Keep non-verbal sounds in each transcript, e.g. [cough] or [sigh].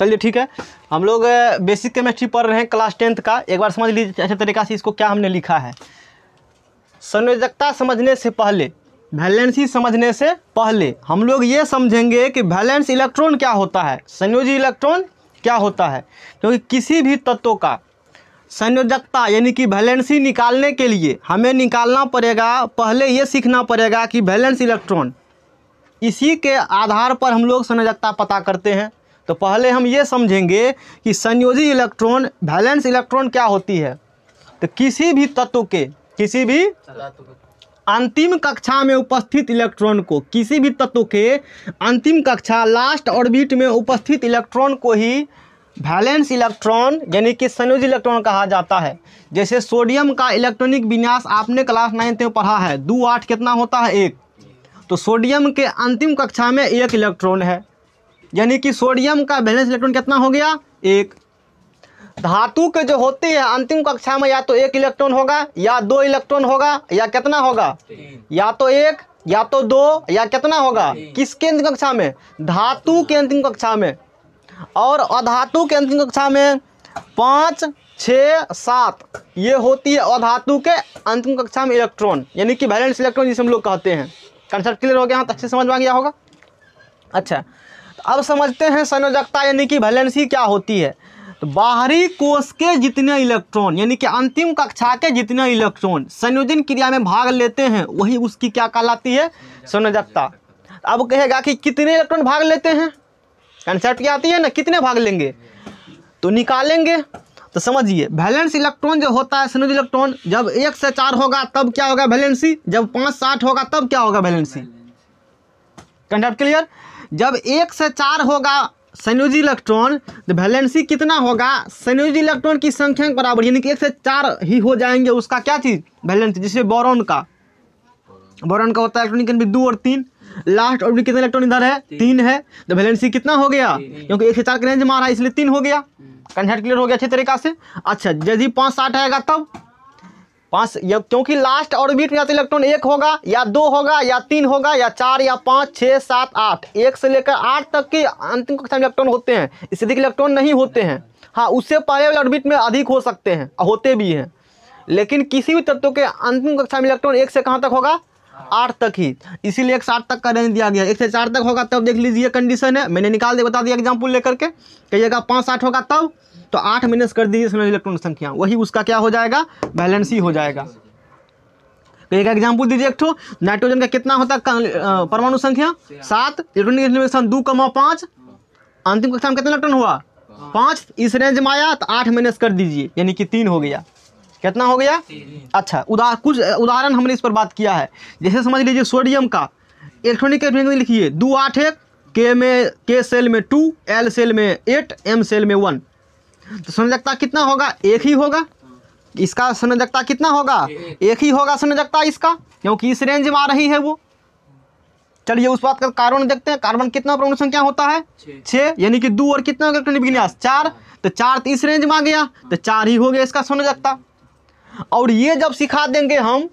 चलिए ठीक है हम लोग बेसिक केमिस्ट्री पढ़ रहे हैं क्लास टेंथ का एक बार समझ लीजिए अच्छे तरीका से इसको क्या हमने लिखा है संयोजकता समझने से पहले वैलेंसी समझने से पहले हम लोग ये समझेंगे कि वैलेंस इलेक्ट्रॉन क्या होता है संयोजी इलेक्ट्रॉन क्या होता है क्योंकि किसी भी तत्व का संयोजकता यानी कि वैलेंसी निकालने के लिए हमें निकालना पड़ेगा पहले ये सीखना पड़ेगा कि वैलेंस इलेक्ट्रॉन इसी के आधार पर हम लोग संयोजकता पता करते हैं तो पहले हम ये समझेंगे कि संयोजी इलेक्ट्रॉन बैलेंस इलेक्ट्रॉन क्या होती है तो किसी भी तत्व के किसी भी अंतिम कक्षा में उपस्थित इलेक्ट्रॉन को किसी भी तत्व के अंतिम कक्षा लास्ट ऑर्बिट में उपस्थित इलेक्ट्रॉन को ही वैलेंस इलेक्ट्रॉन यानी कि संयोजी इलेक्ट्रॉन कहा जाता है जैसे सोडियम का इलेक्ट्रॉनिक विन्यास आपने क्लास नाइन्थ में पढ़ा है दो आठ कितना होता है एक तो सोडियम के अंतिम कक्षा में एक इलेक्ट्रॉन है यानी कि सोडियम का बैलेंस इलेक्ट्रॉन कितना हो गया एक धातु के जो होती है अंतिम कक्षा में या तो एक इलेक्ट्रॉन होगा या दो इलेक्ट्रॉन होगा या कितना होगा या तो एक या तो दो या कितना होगा किसके अंतिम कक्षा में धातु के अंतिम कक्षा में और अधातु के अंतिम कक्षा में पाँच छ सात ये होती है अधातु के अंतिम कक्षा में इलेक्ट्रॉन यानी कि बैलेंस इलेक्ट्रॉन जिसे हम लोग कहते हैं कंसेप्ट क्लियर हो गया हाँ, तो अच्छे समझ में आ गया होगा अच्छा अब समझते हैं संयोजकता यानी कि वैलेंसी क्या होती है तो बाहरी कोष के जितने इलेक्ट्रॉन यानी कि अंतिम कक्षा के जितने इलेक्ट्रॉन संयोजन क्रिया में भाग लेते हैं वही उसकी क्या कहलाती है संयोजकता अब कहेगा कि कितने इलेक्ट्रॉन भाग लेते हैं कंसेप्ट क्या आती है ना कितने भाग लेंगे तो निकालेंगे तो समझिए वैलेंस इलेक्ट्रॉन जो होता है संयोजी इलेक्ट्रॉन जब एक से चार होगा तब क्या होगा बैलेंसी जब पाँच साठ होगा तब क्या होगा वैलेंसी कंसेप्ट क्लियर जब एक से चार होगा संयोजी इलेक्ट्रॉन तो वैलेंसी कितना होगा संयोजी इलेक्ट्रॉन की संख्या बराबर यानी कि एक से चार ही हो जाएंगे उसका क्या चीज़ वैलेंसी जिससे बोरोन का बोरोन का होता है इलेक्ट्रॉनिक दो और तीन लास्ट भी कितने इलेक्ट्रॉन इधर है तीन है तो वैलेंसी कितना हो गया क्योंकि एक से चार का रेंज मारा इसलिए तीन हो गया कंसेप्ट हम्म। क्लियर हो गया अच्छे तरीका से अच्छा यदि पाँच साठ आएगा तब पांच क्योंकि लास्ट ऑर्बिट में या तो इलेक्ट्रॉन एक होगा या दो होगा या तीन होगा या चार या पाँच छः सात आठ एक से लेकर आठ तक के अंतिम कक्षा में इलेक्ट्रॉन होते हैं इससे अधिक इलेक्ट्रॉन नहीं होते हैं हाँ उससे पहले ऑर्बिट में अधिक हो सकते हैं होते भी हैं लेकिन किसी भी तत्व के अंतिम कक्षा में इलेक्ट्रॉन एक से कहाँ तक होगा आठ तक ही इसीलिए एक से आठ तक का रेंज दिया गया एक से चार तक होगा तब देख लीजिए कंडीशन है मैंने निकाल दिया बता दिया एग्जाम्पल लेकर के कहिएगा पाँच साठ होगा तब तो आठ माइनस कर दीजिए इसमें इलेक्ट्रॉन संख्या वही उसका क्या हो जाएगा बैलेंस ही हो जाएगा तो एक एग्जाम्पल दीजिए एक नाइट्रोजन का कितना होता है परमाणु संख्या सात इलेक्ट्रॉनिक दो कमा पाँच अंतिम कक्षा में कितना इलेक्ट्रॉन हुआ पाँच इस रेंज में आया तो आठ माइनस कर दीजिए यानी कि तीन हो गया कितना हो गया अच्छा उदा कुछ उदाहरण हमने इस पर बात किया है जैसे समझ लीजिए सोडियम का इलेक्ट्रॉनिक लिखिए दो आठ एक के में के सेल में टू एल सेल में एट एम सेल में वन तो संयोजकता कितना होगा एक ही होगा इसका संयोजकता कितना होगा एक ही होगा संयोजकता इसका क्योंकि इस रेंज में आ रही है वो चलिए उस बात का कार्बन देखते हैं कार्बन कितना प्रमुख संख्या होता है छः यानी कि दो और कितना विन्यास चार तो चार तो इस रेंज में आ गया तो चार ही हो गया इसका संयोजकता और ये जब सिखा देंगे हम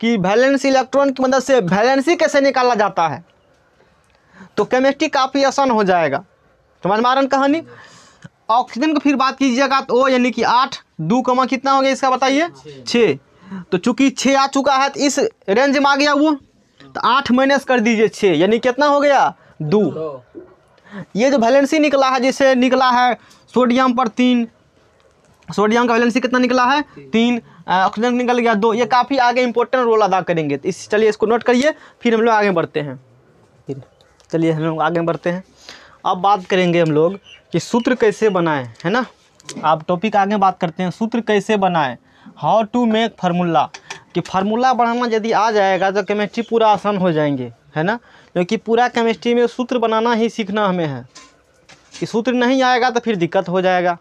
कि वैलेंसी इलेक्ट्रॉन की मदद से वैलेंसी कैसे निकाला जाता है तो केमिस्ट्री काफ़ी आसान हो जाएगा समझ मारन कहानी ऑक्सीजन का फिर बात कीजिएगा तो ओ यानी कि आठ दो कमा कितना हो गया इसका बताइए छः तो चूंकि छः आ चुका है तो इस रेंज में आ गया वो तो आठ माइनस कर दीजिए छः यानी कितना हो गया दो ये जो वैलेंसी निकला है जैसे निकला है सोडियम पर तीन सोडियम का वैलेंसी कितना निकला है तीन ऑक्सीजन निकल गया दो ये काफ़ी आगे इंपॉर्टेंट रोल अदा करेंगे तो इस चलिए इसको नोट करिए फिर हम लोग आगे बढ़ते हैं फिर चलिए हम लोग आगे बढ़ते हैं अब बात करेंगे हम लोग कि सूत्र कैसे बनाएं है ना आप टॉपिक आगे बात करते हैं सूत्र कैसे बनाएं हाउ टू मेक फार्मूला कि फार्मूला बनाना यदि आ जाएगा तो केमिस्ट्री पूरा आसान हो जाएंगे है ना क्योंकि पूरा केमिस्ट्री में सूत्र बनाना ही सीखना हमें है कि सूत्र नहीं आएगा तो फिर दिक्कत हो जाएगा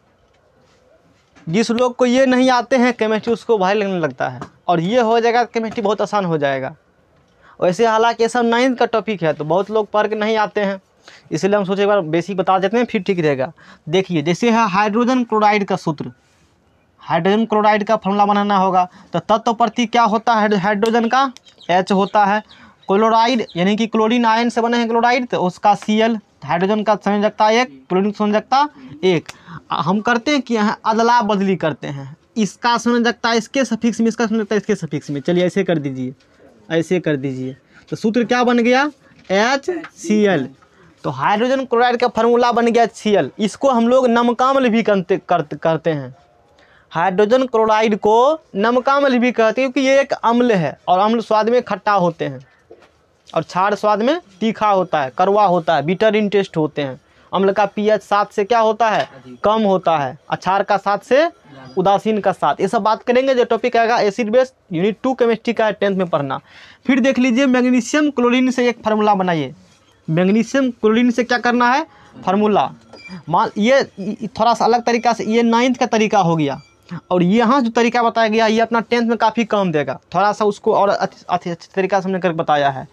जिस लोग को ये नहीं आते हैं केमिस्ट्री उसको भाई लगने लगता है और ये हो जाएगा तो केमिस्ट्री बहुत आसान हो जाएगा वैसे हालांकि ये सब नाइन्थ का टॉपिक है तो बहुत लोग पढ़ के नहीं आते हैं इसलिए हम सोचे एक बार बेसिक बता देते हैं फिर ठीक रहेगा देखिए जैसे है हाइड्रोजन क्लोराइड का सूत्र हाइड्रोजन क्लोराइड का फॉर्मूला बनाना होगा तो तत्व प्रति क्या होता है हाइड्रोजन का एच होता है क्लोराइड यानी कि क्लोरीन आयन से बने हैं क्लोराइड तो उसका सी एल हाइड्रोजन का संयोजकता एक क्लोरीन संयोजकता एक हम करते हैं कि यहाँ अदला बदली करते हैं इसका संयोजकता इसके सफिक्स में इसका संयोजकता इसके सफिक्स में चलिए ऐसे कर दीजिए ऐसे कर दीजिए तो सूत्र क्या बन गया एच सी एल तो हाइड्रोजन क्लोराइड का फार्मूला बन गया सी इसको हम लोग नमकामल भी करते करते हैं हाइड्रोजन क्लोराइड को नमकामल भी कहते हैं क्योंकि ये एक अम्ल है और अम्ल स्वाद में खट्टा होते हैं और छार स्वाद में तीखा होता है करवा होता है बिटर इंटेस्ट होते हैं अम्ल का एच सात से क्या होता है कम होता है अचार का सात से उदासीन का सात ये सब बात करेंगे जो टॉपिक आएगा acid base unit two chemistry का है टेंथ में पढ़ना फिर देख लीजिए मैग्नीशियम क्लोरीन से एक फार्मूला बनाइए मैग्नीशियम क्लोरीन से क्या करना है फार्मूला मान ये थोड़ा सा अलग तरीका से ये नाइन्थ का तरीका हो गया और यहाँ जो तरीका बताया गया ये अपना टेंथ में काफ़ी कम देगा थोड़ा सा उसको और अच्छे अच्छे तरीका से हमने कर बताया है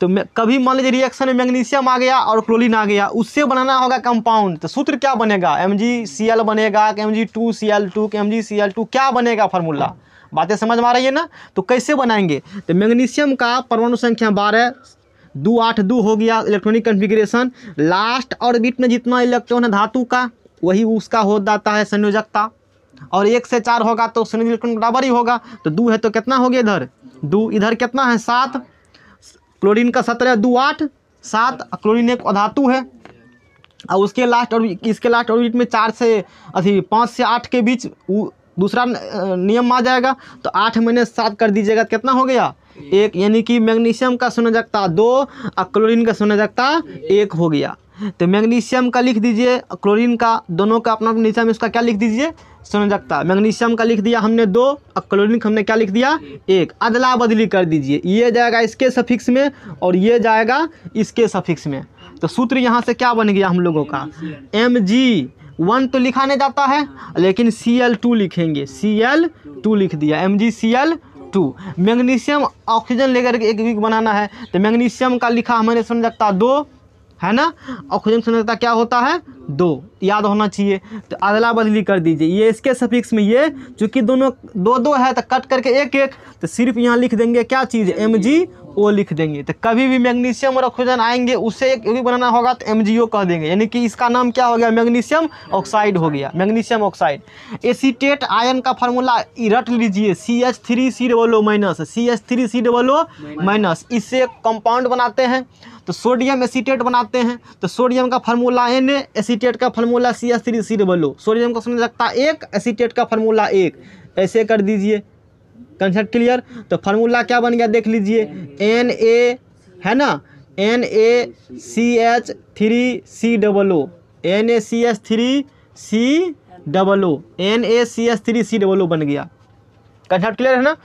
तो मैं कभी मान लीजिए रिएक्शन में मैग्नीशियम आ गया और क्लोरीन आ गया उससे बनाना होगा कंपाउंड तो सूत्र क्या बनेगा एम जी सी एल बनेगा M G two C L two के M G C L two क्या बनेगा फार्मूला बातें समझ में आ रही है ना तो कैसे बनाएंगे तो मैग्नीशियम का परमाणु संख्या बारह दो आठ दो हो गया इलेक्ट्रॉनिक कन्फिग्रेशन लास्ट ऑर्बिट में जितना इलेक्ट्रॉन है धातु का वही उसका हो जाता है संयोजकता और एक से चार होगा तो संयोजक इलेक्ट्रॉन बराबर ही होगा तो दो है तो कितना हो गया इधर दो इधर कितना है सात क्लोरीन का सत्रह दो आठ सात क्लोरीन एक धातु है और उसके लास्ट और इसके लास्ट ऑर्बिट में चार से अथी पाँच से आठ के बीच दूसरा नियम आ जाएगा तो आठ महीने सात कर दीजिएगा कितना हो गया एक यानी कि मैग्नीशियम का संयोजकता दो और क्लोरीन का संयोजकता एक हो गया तो मैग्नीशियम का लिख दीजिए क्लोरीन का दोनों का अपना नीचा में उसका क्या लिख दीजिए संयोजकता मैग्नीशियम का लिख दिया हमने दो और क्लोरिन का हमने क्या लिख दिया एक अदला बदली कर दीजिए ये जाएगा इसके सफिक्स में और ये जाएगा इसके सफिक्स में तो सूत्र यहाँ से क्या बन गया हम लोगों का एम जी वन तो लिखा नहीं जाता है लेकिन सी एल टू लिखेंगे सी एल टू लिख दिया M G C L two magnesium oxygen लेकर के एक विक बनाना है तो मैग्नीशियम का लिखा सुन सकता दो है ना ऑक्सीजन सकता क्या होता है दो याद होना चाहिए तो अदला बदली कर दीजिए ये इसके सफिक्स में ये चूँकि दोनों दो दो है तो कट करके एक एक तो सिर्फ यहाँ लिख देंगे क्या चीज़ एम जी ओ लिख देंगे तो कभी भी मैग्नीशियम और ऑक्सीजन आएंगे उससे एक यौगिक बनाना होगा तो एम कह देंगे यानी कि इसका नाम क्या हो गया मैग्नीशियम ऑक्साइड हो गया मैग्नीशियम ऑक्साइड एसीटेट आयन का फॉर्मूला रट लीजिए C H three C double O minus C H three C double O minus इससे कंपाउंड बनाते हैं तो सोडियम एसीटेट बनाते हैं तो सोडियम का फार्मूला एन एसीटेट का formula C H three C double O sodium का समझ लगता है एक एसीटेट का फार्मूला एक ऐसे कर दीजिए कंसेप्ट क्लियर तो फार्मूला क्या बन गया देख लीजिए एन ए है ना N A C H three C double O N A C H three C double O N A C H three C double O बन गया कंसेप्ट क्लियर है ना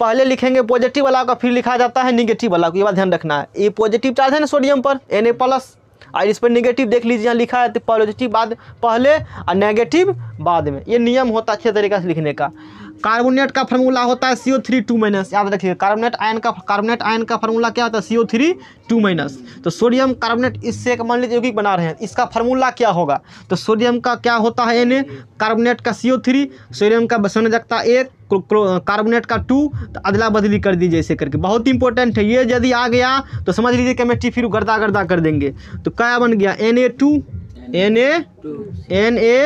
पहले लिखेंगे पॉजिटिव वाला का फिर लिखा जाता है निगेटिव वाला को ये बात ध्यान रखना है ये पॉजिटिव चार्ज है ना सोडियम पर एन ए प्लस और इस पर निगेटिव देख लीजिए यहाँ लिखा है पॉजिटिव तो बाद पहले और नेगेटिव बाद में ये नियम होता है अच्छे तरीके से लिखने का कार्बोनेट का फार्मूला होता है सीओ थ्री टू माइनस याद रखिए कार्बोनेट आयन का कार्बोनेट आयन का फार्मूला क्या होता है सीओ थ्री टू माइनस तो सोडियम कार्बोनेट इससे एक मान लीजिए यौगिक बना रहे हैं इसका फार्मूला क्या होगा तो सोडियम का क्या होता है एन कार्बोनेट का सीओ थ्री सोडियम का बसवन जगता एक कार्बोनेट का टू तो अदला बदली कर दीजिए इसे करके बहुत इंपॉर्टेंट है ये यदि आ गया तो समझ लीजिए केमिस्ट्री फिर गर्दा गर्दा कर देंगे तो क्या बन गया N A two N A N A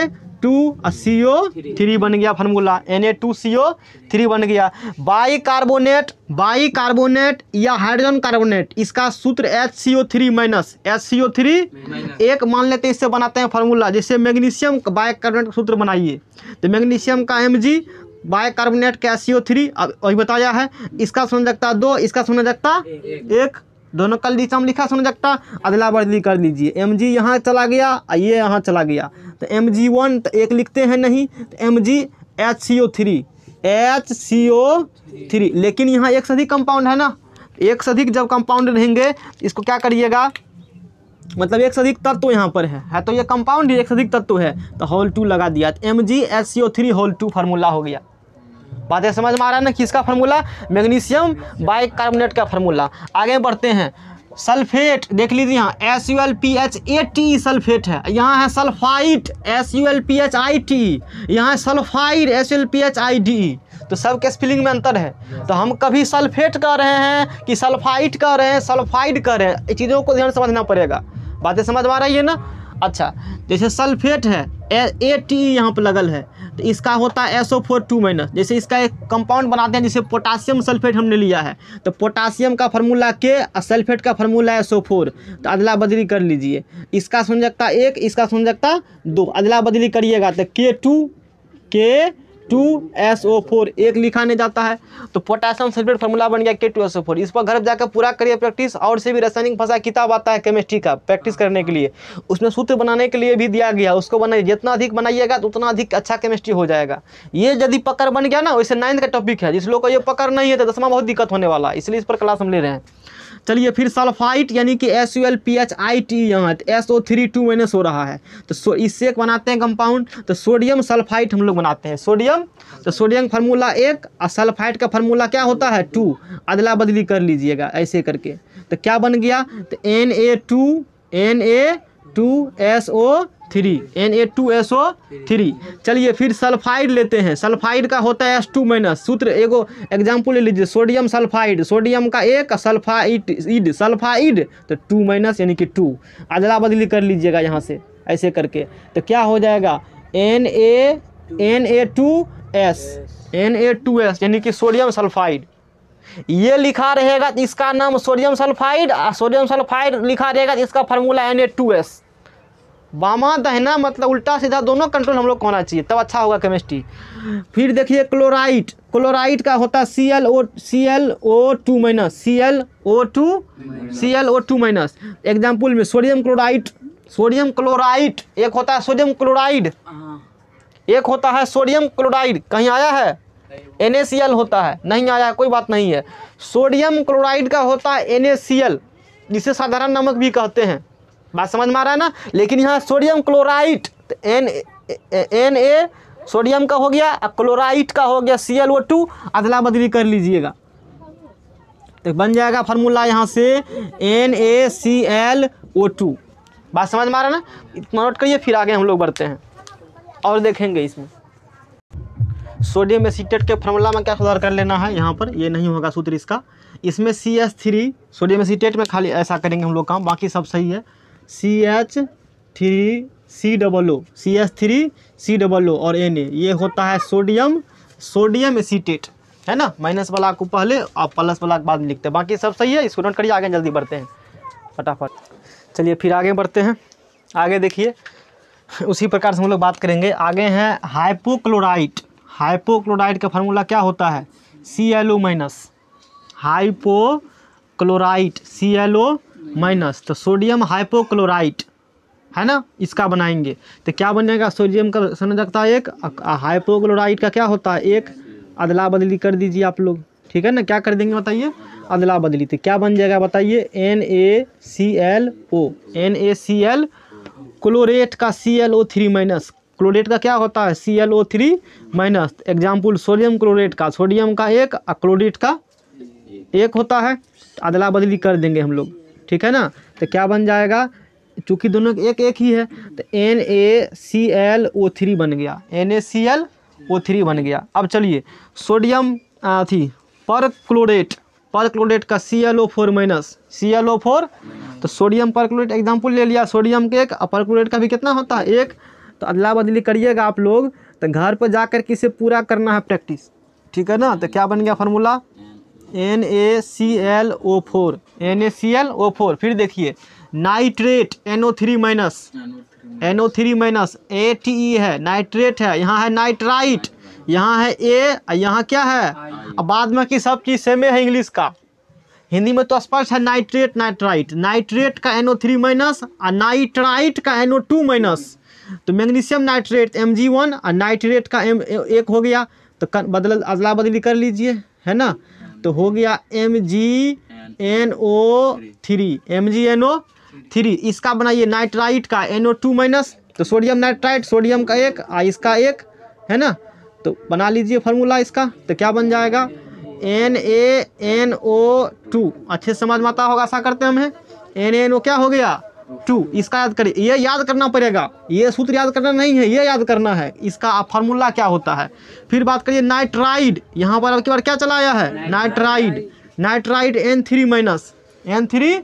two C O three बन गया formula N A two C O three बन गया बाई कार्बोनेट बाई कार्बोनेट या हाइड्रोजन कार्बोनेट इसका सूत्र H C O three minus H C O three एक मान लेते हैं इससे बनाते हैं फार्मूला जैसे मैग्नीशियम बाई कार्बोनेट का सूत्र बनाइए तो मैग्नीशियम का एम जी बाई कार्बोनेट का सी ओ थ्री अभी बताया है इसका सुनजकता दो इसका सुनजकता एक, एक, एक दोनों कल दिशा हम लिखा सुन सकता अदला बदली कर लीजिए एम जी यहाँ चला गया और ये यहाँ चला गया तो एम जी वन तो एक लिखते हैं नहीं तो M G H C O three H C O three लेकिन यहाँ एक से अधिक कंपाउंड है ना एक से अधिक जब कंपाउंड रहेंगे इसको क्या करिएगा मतलब एक से अधिक तत्व यहाँ पर है है तो ये कंपाउंड ही एक से अधिक तत्व है तो होल टू लगा दिया तो M G H C O three whole two formula हो गया बातें समझ में आ रहा है ना किसका फार्मूला मैग्नीशियम बाई कार्बोनेट का फार्मूला आगे बढ़ते हैं सल्फेट देख लीजिए यहाँ S U L P H A T sulphate है यहाँ है sulphite S U L P H I T यहाँ है sulphide S U L P H I D तो सबके स्पेलिंग में अंतर है तो हम कभी सल्फेट कह रहे हैं कि सल्फाइट कह रहे हैं सल्फाइड कह रहे हैं चीज़ों को ध्यान समझना पड़ेगा बातें समझ में आ रही है ना अच्छा जैसे सल्फेट है ए टी यहाँ पर लगल है तो इसका होता है S O four two minus जैसे इसका एक कंपाउंड बनाते हैं जैसे पोटासियम सल्फेट हमने लिया है तो पोटासियम का फार्मूला के और सल्फेट का फार्मूला एस ओ फोर तो अदला बदली कर लीजिए इसका समझकता एक इसका समझकता दो अदला बदली करिएगा तो के two K to S O four एक लिखाने जाता है तो पोटासियम सल्फेट फॉर्मूला बन गया के टू एस ओ फोर इस पर घर जाकर पूरा करिए प्रैक्टिस और से भी रासायनिक फंसा किताब आता है केमिस्ट्री का प्रैक्टिस करने के लिए उसमें सूत्र बनाने के लिए भी दिया गया उसको बनाइए जितना अधिक बनाइएगा तो उतना अधिक अच्छा केमिस्ट्री हो जाएगा ये यदि पकड़ बन गया ना वैसे नाइन्थ का टॉपिक है जिस लोग को ये पकड़ नहीं है तो दसवां बहुत दिक्कत होने वाला है इसलिए इस पर क्लास हम ले रहे हैं चलिए फिर सल्फाइट यानी कि S U L P H I T यहाँ S O three two minus हो रहा है तो सो इससे एक बनाते हैं कंपाउंड तो सोडियम सल्फाइट हम लोग बनाते हैं सोडियम तो सोडियम फार्मूला एक और सल्फाइट का फार्मूला क्या होता है टू अदला बदली कर लीजिएगा ऐसे करके तो क्या बन गया तो N A two N A two S O three N A two S O three चलिए फिर सल्फाइड लेते हैं सल्फाइड का होता है एस टू माइनस सूत्र एगो एग्जाम्पल ले लीजिए सोडियम सल्फाइड सोडियम का एक सल्फाइड इड सल्फाइड तो टू माइनस यानी कि टू अदला बदली कर लीजिएगा यहाँ से ऐसे करके तो क्या हो जाएगा N A N A two S N A two S यानी कि सोडियम सल्फाइड ये लिखा रहेगा इसका नाम सोडियम सल्फाइड और सोडियम सल्फाइड लिखा रहेगा इसका formula N A two S बामा दहना मतलब उल्टा सीधा दोनों कंट्रोल हम लोग को होना चाहिए तब अच्छा होगा केमिस्ट्री फिर देखिए क्लोराइड क्लोराइड का होता है C L O C L O two minus C L O two C L O two minus example में सोडियम क्लोराइड सोडियम क्लोराइड एक होता है सोडियम क्लोराइड एक होता है सोडियम क्लोराइड कहीं आया है एन होता है नहीं आया कोई बात नहीं है सोडियम क्लोराइड का होता है एन जिसे साधारण नमक भी कहते हैं बात समझ में आ रहा है ना लेकिन यहाँ sodium chloride N N A sodium का हो गया और क्लोराइड का हो गया सी एल ओ टू अदला बदली कर लीजिएगा तो बन जाएगा फार्मूला यहाँ से N A C L O two बात समझ में आ रहा है ना नोट करिए फिर आगे हम लोग बढ़ते हैं और देखेंगे इसमें सोडियम एसीटेट के फार्मूला में क्या सुधार कर लेना है यहाँ पर ये नहीं होगा सूत्र इसका इसमें C S three sodium acetate में खाली ऐसा करेंगे हम लोग काम बाकी सब सही है C H three C double O C H three C double O और एन ए ये होता है सोडियम सोडियम एसीटेट है ना माइनस वाला को पहले और प्लस वाला के बाद में लिखते हैं बाकी सब सही है स्टूडेंट करिए आगे जल्दी बढ़ते हैं फटाफट चलिए फिर आगे बढ़ते हैं आगे देखिए उसी प्रकार से हम लोग बात करेंगे आगे हैं हाइपोक्लोराइट हाइपोक्लोराइट का फार्मूला क्या होता है C L O minus chlorite C L O minus तो सोडियम हाइपोक्लोराइट है ना इसका बनाएंगे तो क्या बनेगा सोडियम का समझ रखता है एक हाइपोक्लोराइट का क्या होता है एक अदला बदली कर दीजिए आप लोग ठीक है ना क्या कर देंगे बताइए अदला बदली तो क्या बन जाएगा बताइए N A C L O N A C L chlorate का C L O three minus chlorate का क्या होता है C L O three minus example sodium chlorate का सोडियम का एक और क्लोरेट का एक होता है अदला बदली कर देंगे हम लोग ठीक है ना तो क्या बन जाएगा चूँकि दोनों एक एक ही है तो N A C L O three बन गया N A C L O three बन गया अब चलिए सोडियम थी पर क्लोरेट पर क्लोरेट का C L O four minus C L O four तो सोडियम पर क्लोरेट एग्जाम्पल ले लिया सोडियम के एक पर क्लोरेट का भी कितना होता है एक तो अदला बदली करिएगा आप लोग तो घर पर जाकर कर किसे पूरा करना है प्रैक्टिस ठीक है ना तो क्या बन गया formula N A C L O four N A C L O four फिर देखिए nitrate N O three minus N O three minus A T E है नाइट्रेट है यहाँ है नाइट्राइट यहाँ है ए यहाँ क्या है और बाद में कि सब चीज़ सेम है इंग्लिश का हिंदी में तो स्पष्ट है नाइट्रेट नाइट्राइट नाइट्रेट का एन ओ थ्री माइनस और नाइट्राइट का एन ओ टू माइनस तो magnesium nitrate M G one और नाइट्रेट का एम एक हो गया तो बदल अदला बदली कर लीजिए है ना तो हो गया M G N O three M G N O three इसका बनाइए नाइट्राइट का एन ओ टू माइनस तो सोडियम नाइट्राइट सोडियम का एक और इसका एक है ना तो बना लीजिए फार्मूला इसका तो क्या बन जाएगा N A N O two अच्छे समझ में आता होगा ऐसा करते हैं हमें एन एन ओ क्या हो गया टू इसका याद करिए ये याद करना पड़ेगा ये सूत्र याद करना नहीं है ये याद करना है इसका फार्मूला क्या होता है फिर बात करिए नाइट्राइड यहाँ पर आपकी बार क्या चला आया है nitride nitride N three minus N three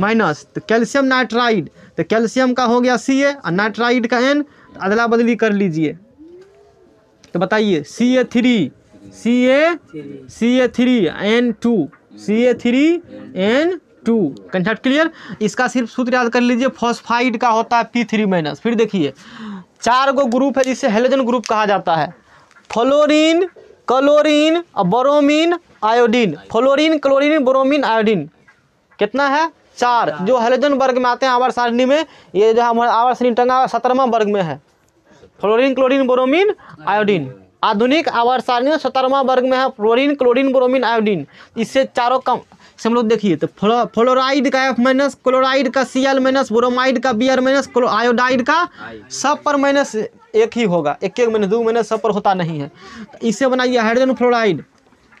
minus तो कैल्शियम नाइट्राइड तो कैल्शियम का हो गया सी ए और नाइट्राइड का एन अदला बदली कर लीजिए तो बताइए C A three C A C A three N two C A three N two concept clear इसका सिर्फ सूत्र याद कर लीजिए फॉस्फाइड का होता है पी थ्री माइनस फिर देखिए चार गो ग्रुप है जिसे हेलोजन ग्रुप कहा जाता है fluorine chlorine bromine iodine fluorine chlorine bromine iodine कितना है चार जो हेलोजन वर्ग में आते हैं आवर सारणी में ये जो हमारा आवर सारणी टंगा सत्रहवा वर्ग में है फ्लोरीन क्लोरीन बोरोमीन आयोडीन आधुनिक आवर सारणी सत्रहवा वर्ग में है फ्लोरीन क्लोरीन बोरोमीन आयोडीन इससे चारों कम से हम लोग देखिए तो फ्लोराइड का एफ माइनस क्लोराइड का सी एल माइनस ब्रोमाइड का बी आर माइनस आयोडाइड का सब पर माइनस एक ही होगा एक एक माइनस दो माइनस सब पर होता नहीं है तो इसे बनाइए हाइड्रोजन फ्लोराइड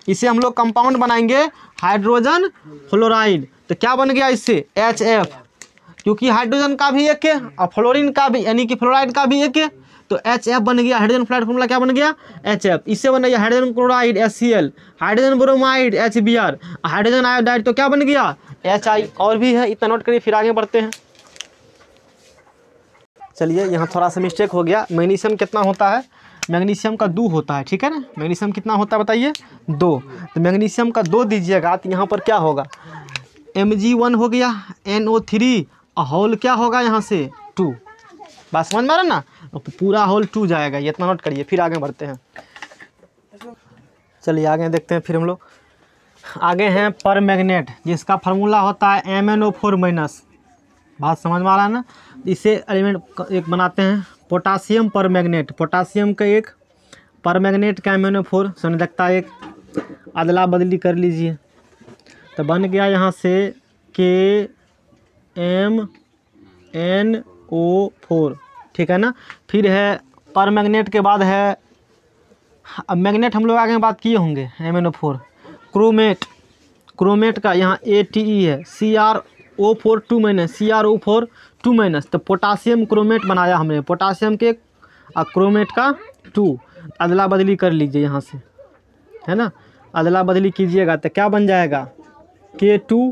इसे हम लोग कंपाउंड बनाएंगे हाइड्रोजन फ्लोराइड तो क्या बन गया इससे एच एफ क्योंकि हाइड्रोजन का भी एक है और फ्लोरिन का भी यानी कि फ्लोराइड का भी एक है तो एच एफ बन गया हाइड्रोजन फ्लाइड फॉर्मूला क्या बन गया एच एफ इससे बन गया hydrogen chloride H C L hydrogen bromide H B R hydrogen iodide तो क्या बन गया एच आई और भी है इतना नोट करिए फिर आगे बढ़ते हैं चलिए यहाँ थोड़ा सा मिस्टेक हो गया मैग्नीशियम कितना होता है मैग्नीशियम का दो होता है ठीक है ना मैग्नीशियम कितना होता है बताइए दो तो मैग्नीशियम का दो दीजिएगा तो यहाँ पर क्या होगा एम जी वन हो गया एन ओ थ्री होल क्या होगा यहाँ से टू बात समझ में आ रहा ना और तो पूरा होल टू जाएगा ये इतना नोट करिए फिर आगे बढ़ते हैं चलिए आगे देखते हैं फिर हम लोग आगे हैं पर मैग्नेट जिसका फार्मूला होता है M N O four minus बात समझ में आ रहा है ना इसे एलिमेंट एक बनाते हैं पोटासियम पर मैग्नेट पोटासियम का एक पर मैगनेट का एम एन ओ फोर सोने लगता है एक अदला बदली कर लीजिए तो बन गया यहाँ से के एम एन ओ फोर ठीक है ना फिर है पर मैग्नेट के बाद है अब मैग्नेट हम लोग आगे बात किए होंगे M N O four chromate chromate का यहाँ ए टी ई है C R O four two minus C R O four two minus तो पोटासियम क्रोमेट बनाया हमने पोटासियम के और क्रोमेट का टू अदला बदली कर लीजिए यहाँ से है ना अदला बदली कीजिएगा तो क्या बन जाएगा के टू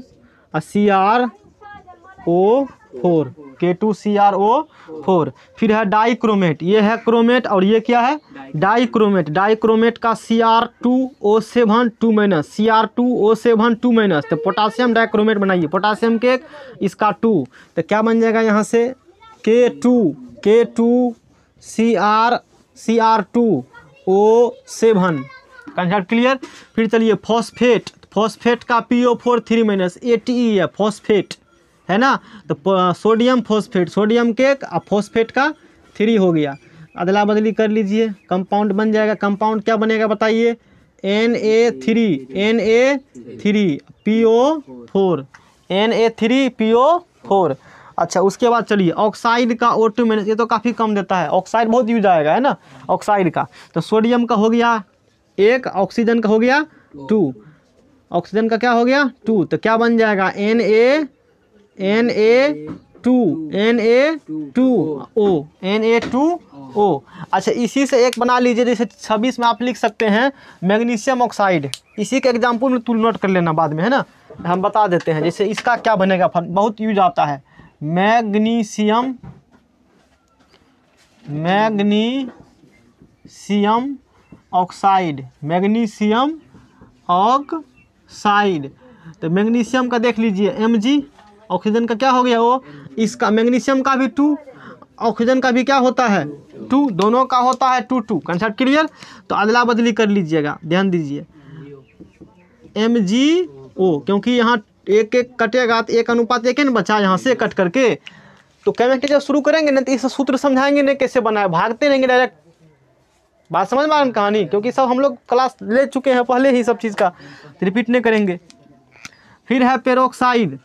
और C R O four K two C R O four फिर है डाइक्रोमेट ये है क्रोमेट और ये क्या है डाइक्रोमेट डाइक्रोमेट का C R two O seven two minus C R two O seven two minus तो पोटासियम डाइक्रोमेट बनाइए पोटासियम के इसका टू तो क्या बन जाएगा यहाँ से K two K two C R C R two O seven concept clear फिर चलिए फॉस्फेट फॉस्फेट का P O four three minus A T E है फॉस्फेट है ना तो सोडियम फोस्फेट सोडियम के और फोस्फेट का थ्री हो गया अदला बदली कर लीजिए कंपाउंड बन जाएगा कंपाउंड क्या बनेगा बताइए N A three N A three P O four N A three P O four अच्छा उसके बाद चलिए ऑक्साइड का ओ टू माइनस ये तो काफ़ी कम देता है ऑक्साइड बहुत यूज आएगा है ना ऑक्साइड का तो सोडियम का हो गया एक ऑक्सीजन का हो गया टू ऑक्सीजन का क्या हो गया टू तो क्या बन जाएगा N A N A two N A two O N A two O अच्छा इसी से एक बना लीजिए जैसे छब्बीस में आप लिख सकते हैं मैग्नीशियम ऑक्साइड इसी के एग्जाम्पल में तुल नोट कर लेना बाद में है ना हम बता देते हैं जैसे इसका क्या बनेगा फन बहुत यूज आता है magnesium magnesium oxide magnesium oxide तो मैग्नीशियम का देख लीजिए एम जी ऑक्सीजन का क्या हो गया वो इसका मैग्नीशियम का भी टू ऑक्सीजन का भी क्या होता है टू दोनों का होता है टू टू कंसेप्ट क्लियर तो अदला बदली कर लीजिएगा ध्यान दीजिए एम जी ओ क्योंकि यहाँ एक एक कटेगा तो एक अनुपात एक ना बचा यहाँ से कट करके तो केमिस्ट्री जब शुरू करेंगे ना तो इस सूत्र समझाएंगे ना कैसे बनाए भागते रहेंगे डायरेक्ट बात समझ आ रहे कहानी क्योंकि सब हम लोग क्लास ले चुके हैं पहले ही सब चीज़ का रिपीट नहीं करेंगे फिर है पेरोक्साइड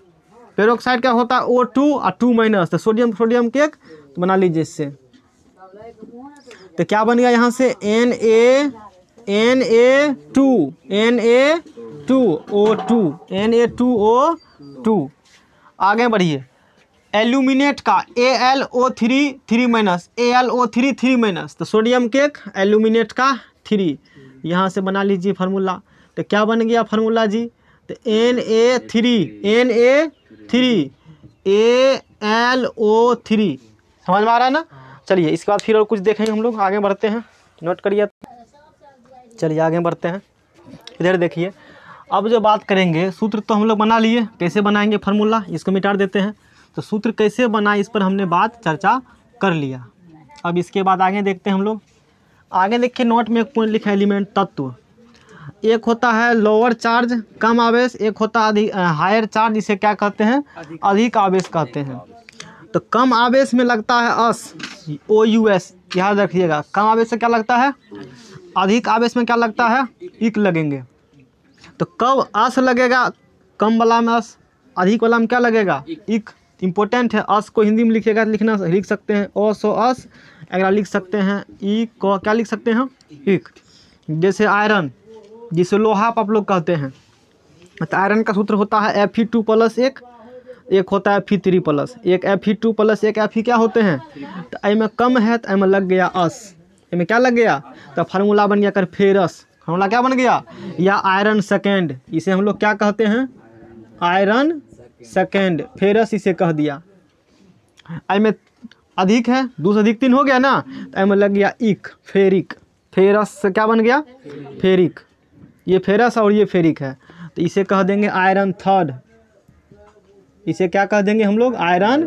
पेरोक्साइड क्या होता है ओ टू और टू माइनस तो सोडियम सोडियम के एक तो बना लीजिए इससे तो क्या बन गया यहाँ से N A N A two N A two O two N A two O two आगे बढ़िए एल्यूमिनेट का A L O three three minus A L O three three minus तो सोडियम केक एल्यूमिनेट का थ्री यहाँ से बना लीजिए फार्मूला तो क्या बन गया फार्मूला जी तो N A three N A three A L O three समझ में आ रहा है ना चलिए इसके बाद फिर और कुछ देखेंगे हम लोग आगे बढ़ते हैं नोट करिए चलिए आगे बढ़ते हैं इधर देखिए अब जो बात करेंगे सूत्र तो हम लोग बना लिए कैसे बनाएंगे फार्मूला इसको मिटार देते हैं तो सूत्र कैसे बनाए इस पर हमने बात चर्चा कर लिया अब इसके बाद आगे देखते हैं हम लोग आगे देखिए नोट में एक पॉइंट लिखा एलिमेंट तत्व एक होता है लोअर चार्ज कम आवेश एक होता है हायर चार्ज इसे क्या कहते हैं अधिक, आवेश कहते हैं तो कम आवेश में लगता है अस ओ यू एस याद रखिएगा कम आवेश से क्या लगता है अधिक आवेश में क्या लगता है इक लगेंगे तो कब अस लगेगा कम वाला में अस अधिक वाला में क्या लगेगा इक इम्पोर्टेंट है अस को हिंदी में लिखेगा लिखना लिख सकते हैं ओ सो अस अगर लिख सकते हैं ई को क्या लिख सकते हैं इक जैसे आयरन जिसे लोहाप आप लोग कहते हैं तो आयरन का सूत्र होता है एफ ई टू प्लस एक एक होता है एफ ई थ्री प्लस एक एफ ई टू प्लस एक एफ ई क्या होते हैं तो में कम है तो एमें लग गया अस में क्या लग गया तो फार्मूला बन गया कर फेरस फार्मूला क्या बन गया या आयरन सेकेंड इसे हम लोग क्या कहते हैं आयरन सेकेंड फेरस इसे कह दिया में अधिक है दो से अधिक तीन हो गया ना तो में लग गया इक फेरिक फेरस से क्या बन गया फेरिक ये फेरस और ये फेरिक है तो इसे कह देंगे आयरन थर्ड इसे क्या कह देंगे हम लोग आयरन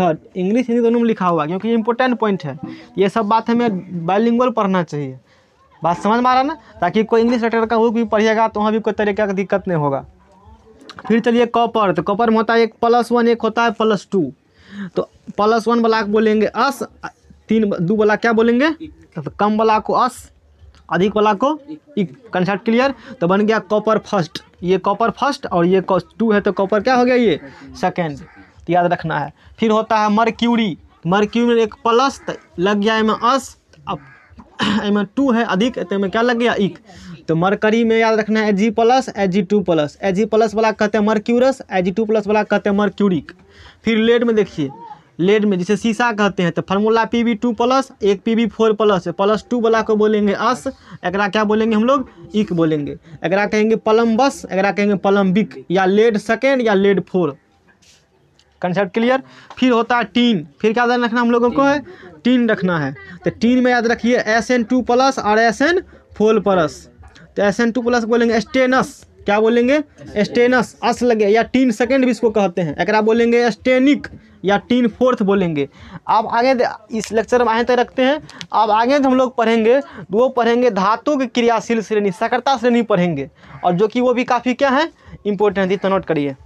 थर्ड इंग्लिश हिंदी दोनों में लिखा हुआ क्योंकि ये इंपॉर्टेंट पॉइंट है ये सब बात हमें बाइलिंग पढ़ना चाहिए बात समझ में आ रहा ना ताकि कोई इंग्लिश लेटर का बुक भी पढ़िएगा तो वहाँ भी कोई तरीके का दिक्कत नहीं होगा फिर चलिए कॉपर तो कॉपर में होता है एक प्लस वन एक होता है प्लस टू तो प्लस वन वाला बोलेंगे अस तीन दो वाला क्या बोलेंगे तो कम वाला को अस अधिक वाला को कंसेप्ट क्लियर तो बन गया कॉपर फर्स्ट ये कॉपर फर्स्ट और ये टू है तो कॉपर क्या हो गया ये सेकेंड तो याद रखना है फिर होता है मरक्यूरी मरक्यूरी में एक प्लस तो लग गया एम अस अब [coughs] एम टू है अधिक तो में क्या लग गया इक तो मरकरी में याद रखना है H G plus H G two plus H G plus वाला कहते हैं mercurous H G two plus वाला कहते हैं मरक्यूरिक फिर लेड में देखिए लेड में जिसे शीशा कहते हैं तो formula P V two plus एक P V four plus plus two वाला को बोलेंगे अस एकरा क्या बोलेंगे हम लोग इक बोलेंगे एकरा कहेंगे पलम्बस एकरा कहेंगे पलम्बिक या लेड सेकेंड या लेड फोर कंसेप्ट क्लियर फिर होता है टीन फिर क्या ध्यान रखना हम लोगों को है टीन रखना है तो टीन में याद रखिए एस एन टू प्लस और एस एन फोर प्लस तो एस एन टू प्लस बोलेंगे स्टेनस क्या बोलेंगे स्टेनस अस लगे या टीन सेकेंड भी इसको कहते हैं एक बोलेंगे स्टेनिक या टीन फोर्थ बोलेंगे आप आगे इस लेक्चर में आए तक रखते हैं अब आगे हम लोग पढ़ेंगे वो पढ़ेंगे धातु की क्रियाशील श्रेणी सकर्ता श्रेणी पढ़ेंगे और जो कि वो भी काफ़ी क्या है इंपॉर्टेंट इतना नोट करिए